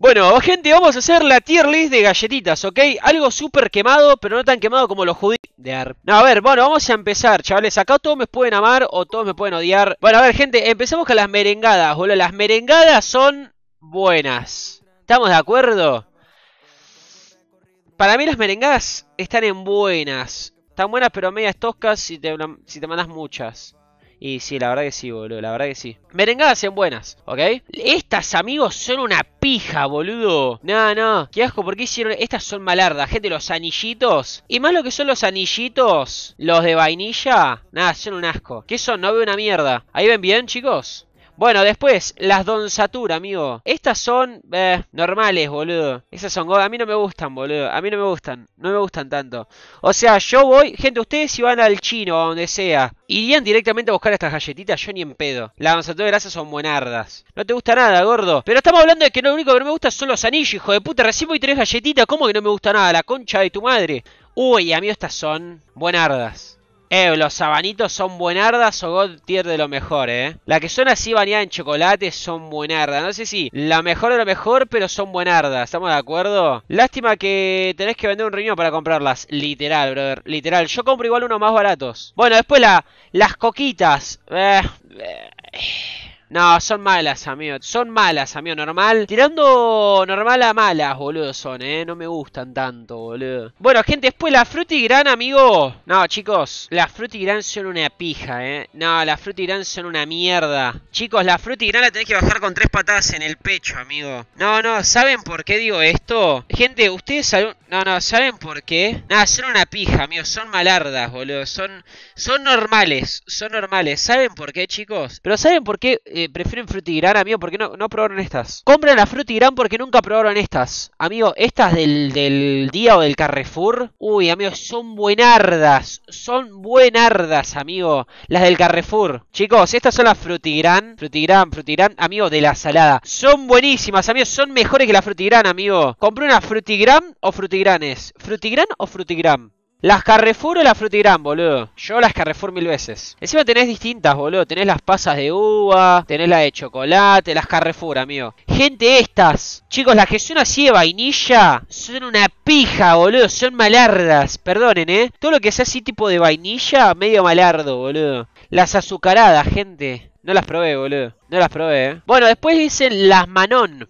Bueno, gente, vamos a hacer la tier list de galletitas, ¿ok? Algo súper quemado, pero no tan quemado como los judíos de No, a ver, bueno, vamos a empezar, chavales. Acá todos me pueden amar o todos me pueden odiar. Bueno, a ver, gente, empezamos con las merengadas, boludo. Las merengadas son buenas. ¿Estamos de acuerdo? Para mí las merengadas están en buenas. Están buenas, pero medias toscas si si te mandas muchas. Y sí, la verdad que sí, boludo, la verdad que sí. Merengadas en buenas, ¿ok? Estas, amigos, son una pija, boludo. No, no, qué asco, ¿por qué hicieron? Estas son malardas, gente, los anillitos. Y más lo que son los anillitos, los de vainilla. Nada, son un asco. ¿Qué son? No veo una mierda. ¿Ahí ven bien, chicos? Bueno, después, las Donsatura, amigo. Estas son eh, normales, boludo. Esas son A mí no me gustan, boludo. A mí no me gustan. No me gustan tanto. O sea, yo voy... Gente, ustedes si van al chino o a donde sea, irían directamente a buscar estas galletitas. Yo ni en pedo. Las donsaturas, de grasa son buenardas. No te gusta nada, gordo. Pero estamos hablando de que lo único que no me gusta son los anillos, hijo de puta. Recibo y tres galletitas. ¿Cómo que no me gusta nada? La concha de tu madre. Uy, amigo, estas son buenardas. Eh, los sabanitos son buenardas o God tier de lo mejor, eh. Las que son así bañadas en chocolate son buenardas. No sé si la mejor de lo mejor, pero son buenardas. ¿Estamos de acuerdo? Lástima que tenés que vender un riñón para comprarlas. Literal, brother. Literal. Yo compro igual unos más baratos. Bueno, después la, las coquitas. eh. eh. No, son malas, amigo. Son malas, amigo. Normal. Tirando normal a malas, boludo, son, eh. No me gustan tanto, boludo. Bueno, gente, después la gran, amigo. No, chicos. Las gran son una pija, eh. No, las gran son una mierda. Chicos, la gran la tenés que bajar con tres patadas en el pecho, amigo. No, no, ¿saben por qué digo esto? Gente, ustedes... No, no, ¿saben por qué? Nada, son una pija, amigo. Son malardas, boludo. Son, son normales. Son normales. ¿Saben por qué, chicos? Pero ¿saben por qué... Eh, prefieren frutigrán, amigo, porque no, no probaron estas. Compran la frutigrán porque nunca probaron estas. Amigo, estas del, día o del Carrefour. Uy, amigo, son buenardas. Son buenardas, amigo. Las del Carrefour. Chicos, estas son las frutigrán. Frutigrán, frutigrán, amigo, de la salada. Son buenísimas, amigos. Son mejores que la frutigrán, amigo. Compré una frutigrán o frutigranes. Frutigrán o frutigrán. Las Carrefour o las Gran, boludo. Yo las Carrefour mil veces. Encima tenés distintas, boludo. Tenés las pasas de uva, tenés la de chocolate, las Carrefour, amigo. Gente, estas. Chicos, las que son así de vainilla son una pija, boludo. Son malardas. Perdonen, eh. Todo lo que sea así tipo de vainilla, medio malardo, boludo. Las azucaradas, gente. No las probé, boludo. No las probé, eh. Bueno, después dicen las Manon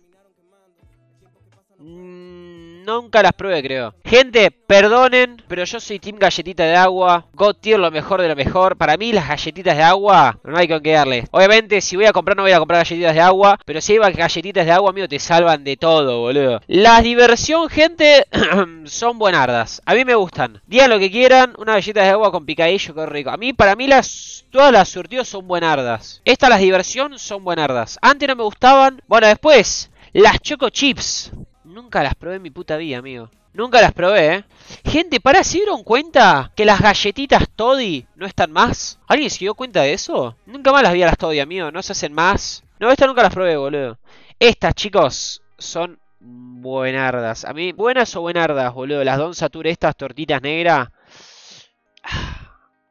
nunca las pruebe, creo. Gente, perdonen, pero yo soy Team Galletita de Agua. God Tier, lo mejor de lo mejor. Para mí, las galletitas de agua no hay con qué darle. Obviamente, si voy a comprar, no voy a comprar galletitas de agua. Pero si hay galletitas de agua, amigo, te salvan de todo, boludo. Las diversión, gente, son buenardas. A mí me gustan. Digan lo que quieran, Una galletita de agua con picadillo, qué rico. A mí, para mí, las todas las surtidos son buenardas. Estas, las diversión, son buenardas. Antes no me gustaban. Bueno, después, las Choco Chips. Nunca las probé en mi puta vida, amigo. Nunca las probé, ¿eh? Gente, ¿para se dieron cuenta que las galletitas Toddy no están más? ¿Alguien se dio cuenta de eso? Nunca más las vi a las Toddy, amigo. No se hacen más. No, estas nunca las probé, boludo. Estas, chicos, son buenardas. A mí, buenas o buenardas, boludo. Las Don Satur, estas tortitas negras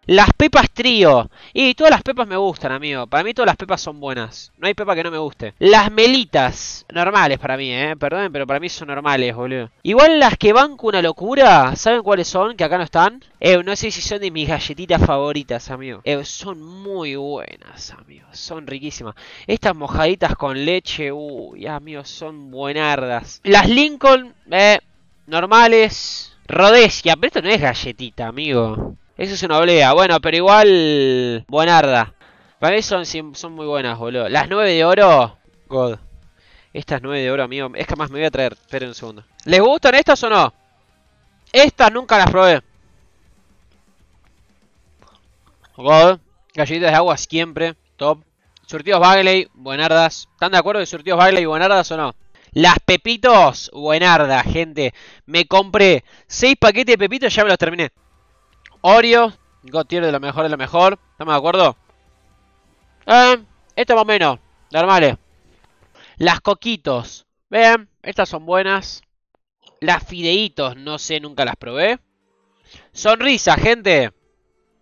las pepas trío. Y todas las pepas me gustan, amigo. Para mí todas las pepas son buenas. No hay pepa que no me guste. Las melitas. Normales para mí, eh. Perdonen, pero para mí son normales, boludo. Igual las que van con una locura. ¿Saben cuáles son? Que acá no están. Eh, no sé si son de mis galletitas favoritas, amigo. Eh, son muy buenas, amigo. Son riquísimas. Estas mojaditas con leche. Uy, amigo, son buenardas. Las Lincoln. Eh, normales. rodesia Pero esto no es galletita, amigo. Eso es una oblea. Bueno, pero igual... Buenarda. Para mí son, muy buenas, boludo. Las nueve de oro... God. Estas nueve de oro, amigo. Es que más me voy a traer. Esperen un segundo. ¿Les gustan estas o no? Estas nunca las probé. God. Galletitas de agua siempre. Top. Surtidos Bagley, buenardas. ¿Están de acuerdo de surtidos Bagley, y buenardas o no? Las pepitos, buenardas, gente. Me compré seis paquetes de pepitos y ya me los terminé. Oreo, Gotier de lo mejor de lo mejor. ¿Estamos de acuerdo? Eh, esto más o menos. Normales. Las coquitos. Vean, estas son buenas. Las fideitos, no sé, nunca las probé. Sonrisa, gente.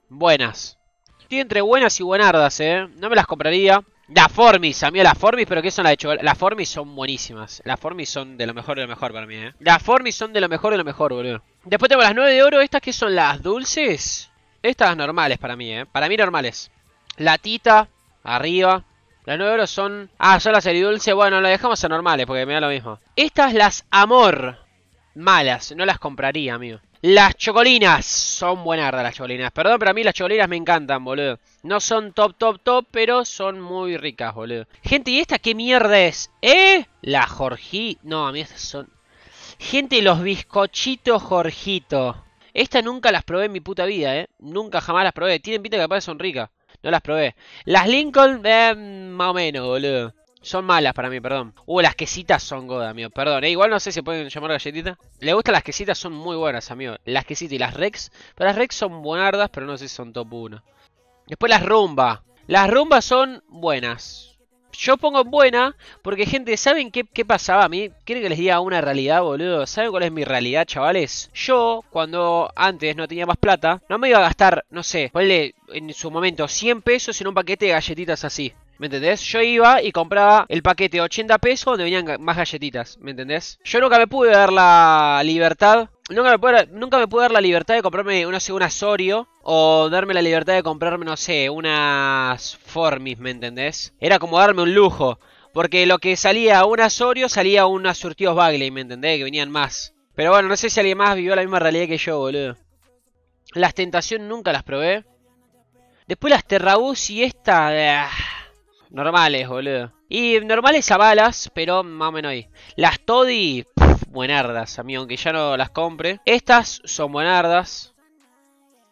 Buenas. Estoy entre buenas y buenardas, eh. No me las compraría. Las Formis, amigo, las Formis, pero que son las de chocolate? Las Formis son buenísimas. Las Formis son de lo mejor de lo mejor para mí, eh. Las Formis son de lo mejor de lo mejor, boludo. Después tengo las 9 de oro, estas que son las dulces. Estas normales para mí, eh. Para mí normales. Latita, arriba. Las 9 de oro son... Ah, son las dulce Bueno, las dejamos a normales porque me da lo mismo. Estas las amor. Malas, no las compraría, amigo. Las chocolinas. Son buenas las chocolinas. Perdón, pero a mí las chocolinas me encantan, boludo. No son top, top, top, pero son muy ricas, boludo. Gente, ¿y esta qué mierda es? ¿Eh? La Jorgi... No, a mí estas son... Gente, los bizcochitos Jorgito. Esta nunca las probé en mi puta vida, ¿eh? Nunca jamás las probé. Tienen pinta que capaz son ricas. No las probé. Las Lincoln, eh, más o menos, boludo. Son malas para mí, perdón. Uh, las quesitas son godas, amigo. Perdón, eh, igual no sé si pueden llamar galletitas. Le gustan las quesitas, son muy buenas, amigo. Las quesitas y las rex. Pero las rex son buenardas, pero no sé si son top 1. Después las rumba. Las rumbas son buenas. Yo pongo buena porque, gente, ¿saben qué, qué pasaba a mí? Quiero que les diga una realidad, boludo. ¿Saben cuál es mi realidad, chavales? Yo, cuando antes no tenía más plata, no me iba a gastar, no sé, ponle en su momento 100 pesos en un paquete de galletitas así. ¿Me entendés? Yo iba y compraba el paquete de 80 pesos donde venían más galletitas, ¿me entendés? Yo nunca me pude dar la libertad. Nunca me, pude, nunca me dar la libertad de comprarme, no sé, un asorio O darme la libertad de comprarme, no sé, unas Formis, ¿me entendés? Era como darme un lujo. Porque lo que salía a un asorio salía unas surtidos Bagley, ¿me entendés? Que venían más. Pero bueno, no sé si alguien más vivió la misma realidad que yo, boludo. Las tentaciones nunca las probé. Después las Terrabús y esta... Ah, Normales, boludo. Y normales a balas, pero más o menos ahí. Las Toddy, buenardas, amigo, aunque ya no las compre. Estas son buenardas.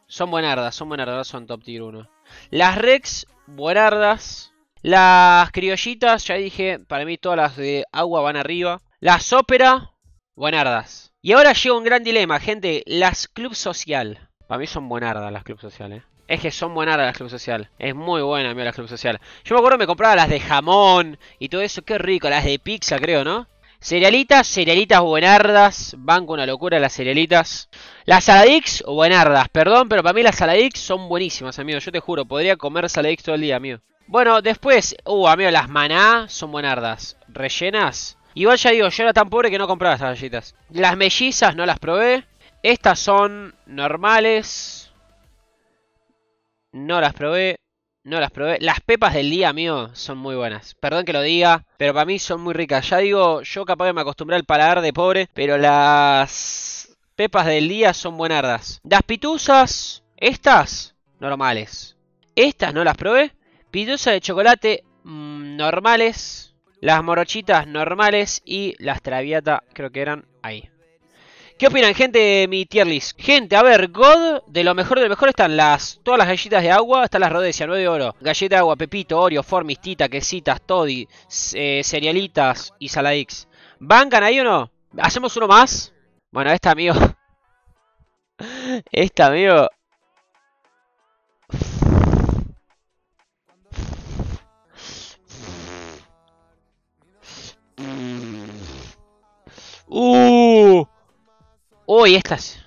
Son buenardas, son buenardas, son top tier 1. Las Rex, buenardas. Las criollitas, ya dije, para mí todas las de agua van arriba. Las ópera, buenardas. Y ahora llega un gran dilema, gente. Las club social. Para mí son buenardas las club sociales. Eh. Es que son buenas las Club Social. Es muy buena, amigo, la Club Social. Yo me acuerdo me compraba las de jamón y todo eso. Qué rico. Las de pizza, creo, ¿no? Cerealitas, cerealitas buenardas. Van con una locura las cerealitas. Las saladix, buenardas. Perdón, pero para mí las saladix son buenísimas, amigo. Yo te juro, podría comer saladix todo el día, amigo. Bueno, después, uh, amigo, las maná son buenardas. Rellenas. Igual ya digo, yo era tan pobre que no compraba esas galletas. Las mellizas no las probé. Estas son normales. No las probé. No las probé. Las pepas del día mío son muy buenas. Perdón que lo diga, pero para mí son muy ricas. Ya digo, yo capaz que me acostumbré al paladar de pobre, pero las pepas del día son buenardas. Las pituzas, estas, normales. Estas no las probé. Pituzas de chocolate, mm, normales. Las morochitas normales y las traviata, creo que eran ahí. ¿Qué opinan, gente, de mi tier list? Gente, a ver, God, de lo mejor de lo mejor están las todas las gallitas de agua, están las Rodesia, 9 de oro, galleta de agua, Pepito, Oreo, Formistita, Quesitas, Toddy, eh, Cerealitas y Saladix. ¿Bancan ahí o no? ¿Hacemos uno más? Bueno, esta, amigo. Esta, amigo. Uy, estas.